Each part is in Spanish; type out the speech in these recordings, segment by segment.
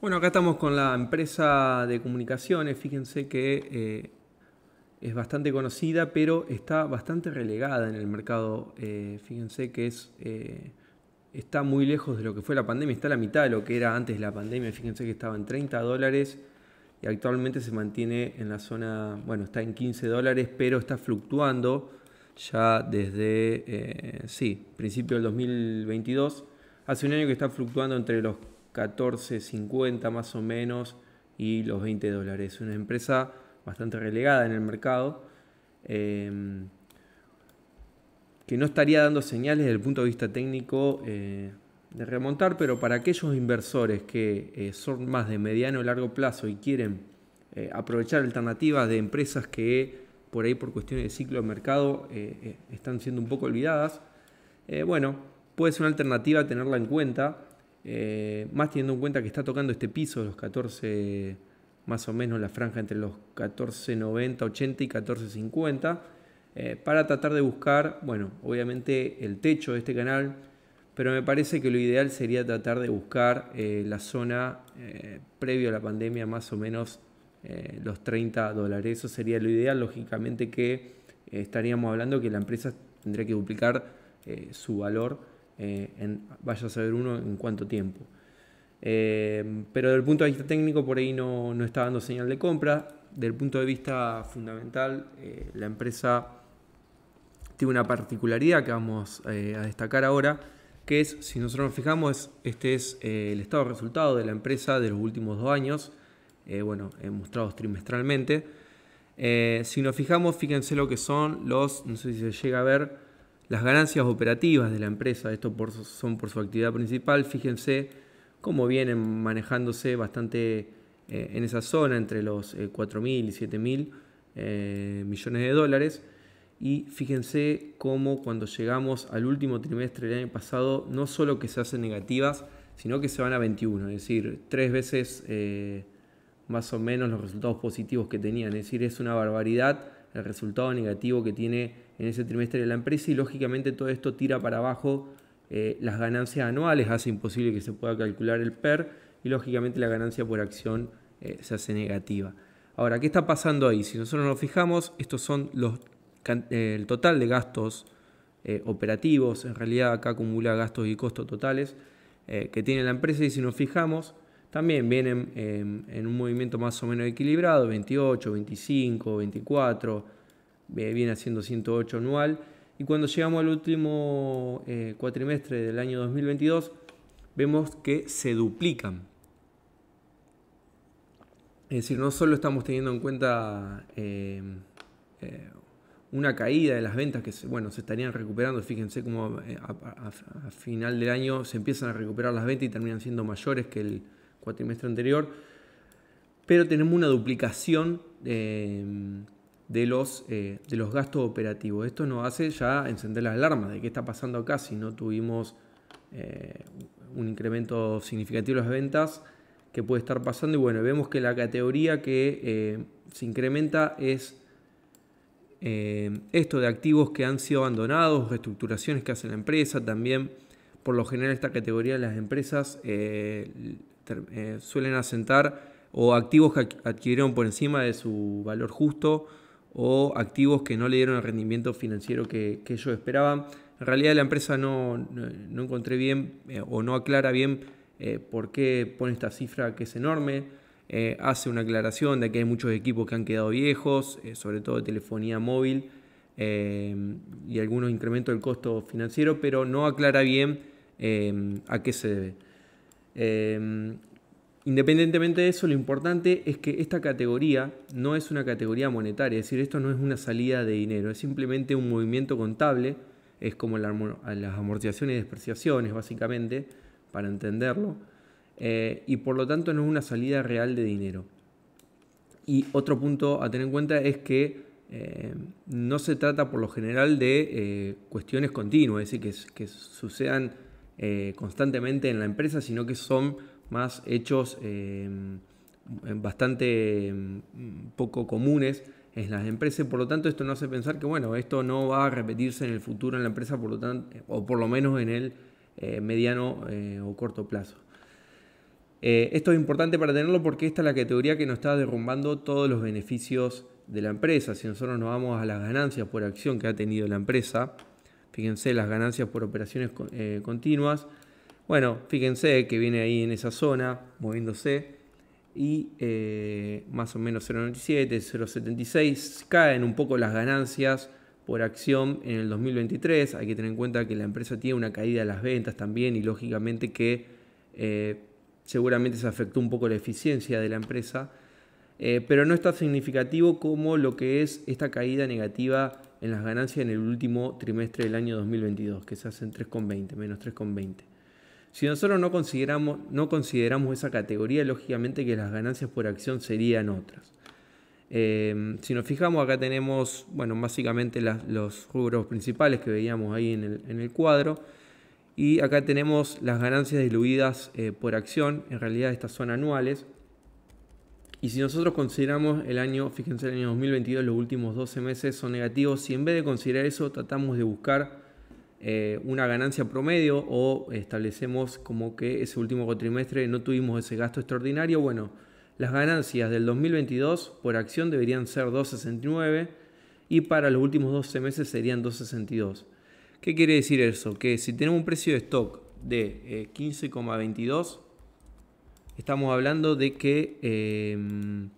Bueno, acá estamos con la empresa de comunicaciones. Fíjense que eh, es bastante conocida, pero está bastante relegada en el mercado. Eh, fíjense que es, eh, está muy lejos de lo que fue la pandemia. Está a la mitad de lo que era antes de la pandemia. Fíjense que estaba en 30 dólares y actualmente se mantiene en la zona, bueno, está en 15 dólares, pero está fluctuando ya desde, sí, principio del 2022. Hace un año que está fluctuando entre los 14.50 más o menos y los 20 dólares. Una empresa bastante relegada en el mercado. Em, que no estaría dando señales desde el punto de vista técnico eh, de remontar, pero para aquellos inversores que eh, son más de mediano o largo plazo y quieren eh, aprovechar alternativas de empresas que por ahí por cuestiones de ciclo de mercado están siendo un poco olvidadas, bueno, puede ser una alternativa tenerla en cuenta eh, más teniendo en cuenta que está tocando este piso, los 14, más o menos la franja entre los 14,90, 80 y 14,50, eh, para tratar de buscar, bueno, obviamente el techo de este canal, pero me parece que lo ideal sería tratar de buscar eh, la zona previo a la pandemia, más o menos los 30 dólares. Eso sería lo ideal, lógicamente que estaríamos hablando que la empresa tendría que duplicar su valor eh, en, vaya a saber uno en cuánto tiempo. Eh, pero desde el punto de vista técnico por ahí no, está dando señal de compra. Desde el punto de vista fundamental, eh, la empresa tiene una particularidad que vamos a destacar ahora, que es, si nosotros nos fijamos, este es el estado de resultado de la empresa de los últimos dos años, bueno, mostrados trimestralmente. si nos fijamos, fíjense lo que son los, no sé si se llega a ver, las ganancias operativas de la empresa, esto son por su actividad principal, fíjense cómo vienen manejándose bastante eh, en esa zona, entre los 4.000 eh, y 7.000 eh, millones de dólares. Y fíjense cómo cuando llegamos al último trimestre del año pasado, no solo que se hacen negativas, sino que se van a 21, es decir, tres veces más o menos los resultados positivos que tenían. Es decir, es una barbaridad el resultado negativo que tiene en ese trimestre de la empresa y lógicamente todo esto tira para abajo eh, las ganancias anuales, hace imposible que se pueda calcular el PER y lógicamente la ganancia por acción eh, se hace negativa. Ahora, ¿qué está pasando ahí? Si nosotros nos fijamos, estos son los, eh, el total de gastos operativos, en realidad acá acumula gastos y costos totales que tiene la empresa y si nos fijamos, también vienen eh, en un movimiento más o menos equilibrado, 28, 25, 24, viene haciendo 108 anual. Y cuando llegamos al último eh, cuatrimestre del año 2022, vemos que se duplican. Es decir, no solo estamos teniendo en cuenta eh, una caída de las ventas que bueno, se estarían recuperando. Fíjense cómo a, final del año se empiezan a recuperar las ventas y terminan siendo mayores que el, cuatrimestre anterior, pero tenemos una duplicación eh, de, los, eh, de los gastos operativos. Esto nos hace ya encender las alarmas de qué está pasando acá si no tuvimos eh, un incremento significativo de las ventas qué puede estar pasando. Y bueno, vemos que la categoría que se incrementa es esto de activos que han sido abandonados, reestructuraciones que hace la empresa, también por lo general esta categoría de las empresas, eh, suelen asentar o activos que adquirieron por encima de su valor justo o activos que no le dieron el rendimiento financiero que, ellos esperaban. En realidad la empresa no, no, encontré bien eh, o no aclara bien eh, por qué pone esta cifra que es enorme. hace una aclaración de que hay muchos equipos que han quedado viejos, sobre todo de telefonía móvil y algunos incrementos del costo financiero, pero no aclara bien a qué se debe. Em, independientemente de eso, lo importante es que esta categoría no es una categoría monetaria, es decir, esto no es una salida de dinero, es simplemente un movimiento contable, es como las amortizaciones y despreciaciones, básicamente, para entenderlo, eh, y por lo tanto no es una salida real de dinero. Y otro punto a tener en cuenta es que eh, no se trata por lo general de eh, cuestiones continuas, es decir, que sucedan eh, constantemente en la empresa, sino que son más hechos eh, bastante mm, poco comunes en las empresas. Por lo tanto, esto nos hace pensar que bueno, esto no va a repetirse en el futuro en la empresa, por lo tanto, o por lo menos en el eh, mediano o corto plazo. esto es importante para tenerlo porque esta es la categoría que nos está derrumbando todos los beneficios de la empresa. Si nosotros nos vamos a las ganancias por acción que ha tenido la empresa, Fíjense las ganancias por operaciones eh, continuas. Bueno, fíjense que viene ahí en esa zona, moviéndose. Y eh, más o menos 0,97, 0,76. Caen un poco las ganancias por acción en el 2023. Hay que tener en cuenta que la empresa tiene una caída de las ventas también y lógicamente que eh, seguramente se afectó un poco la eficiencia de la empresa. pero no es tan significativo como lo que es esta caída negativa en las ganancias en el último trimestre del año 2022, que se hacen 3,20, menos 3,20. Si nosotros no consideramos, no consideramos esa categoría, lógicamente que las ganancias por acción serían otras. Eh, si nos fijamos, acá tenemos, bueno, básicamente los rubros principales que veíamos ahí en el, cuadro. Y acá tenemos las ganancias diluidas eh, por acción. En realidad estas son anuales. Y si nosotros consideramos el año, fíjense el año 2022, los últimos 12 meses son negativos, si en vez de considerar eso tratamos de buscar eh, una ganancia promedio o establecemos como que ese último cuatrimestre no tuvimos ese gasto extraordinario, bueno, las ganancias del 2022 por acción deberían ser 2,69 y para los últimos 12 meses serían 2,62. ¿Qué quiere decir eso? Que si tenemos un precio de stock de 15,22, eh, estamos hablando de que em,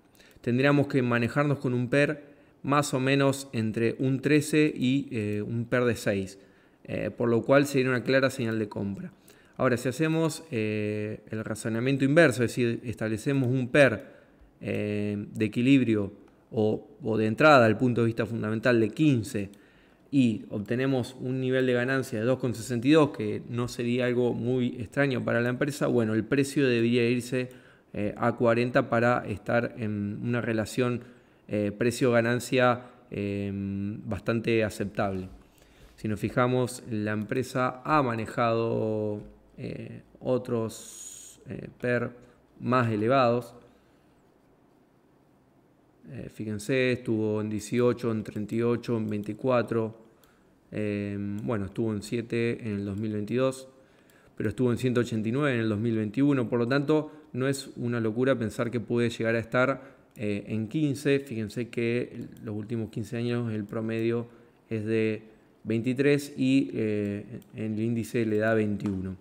tendríamos que manejarnos con un PER más o menos entre un 13 y eh, un PER de 6, eh, por lo cual sería una clara señal de compra. Ahora, si hacemos eh, el razonamiento inverso, es decir, establecemos un PER de equilibrio o, o de entrada al punto de vista fundamental de 15, y obtenemos un nivel de ganancia de 2,62, que no sería algo muy extraño para la empresa, bueno, el precio debería irse eh, a 40 para estar en una relación eh, precio-ganancia em, bastante aceptable. Si nos fijamos, la empresa ha manejado eh, otros PER más elevados, fíjense, estuvo en 18, en 38, en 24, Em, bueno, estuvo en 7 en el 2022, pero estuvo en 189 en el 2021. Por lo tanto, no es una locura pensar que puede llegar a estar eh, en 15. Fíjense que los últimos 15 años el promedio es de 23 y eh, el índice le da 21.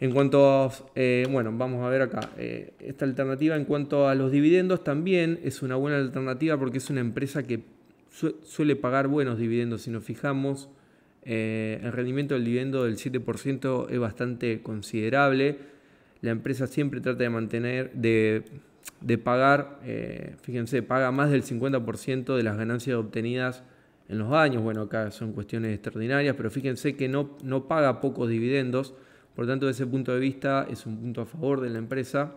En cuanto eh, bueno, vamos a ver acá, esta alternativa en cuanto a los dividendos también es una buena alternativa porque es una empresa que suele pagar buenos dividendos. Si nos fijamos, eh, el rendimiento del dividendo del 7% es bastante considerable. La empresa siempre trata de mantener, de, pagar, eh, fíjense, paga más del 50% de las ganancias obtenidas en los años. Bueno, acá son cuestiones extraordinarias, pero fíjense que no, no paga pocos dividendos. Por lo tanto, desde ese punto de vista, es un punto a favor de la empresa.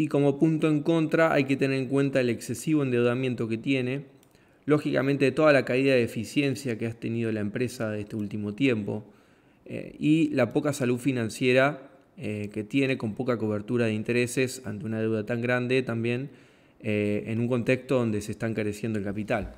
Y como punto en contra hay que tener en cuenta el excesivo endeudamiento que tiene, lógicamente toda la caída de eficiencia que ha tenido la empresa de este último tiempo eh, y la poca salud financiera eh, que tiene con poca cobertura de intereses ante una deuda tan grande también eh, en un contexto donde se está encareciendo el capital.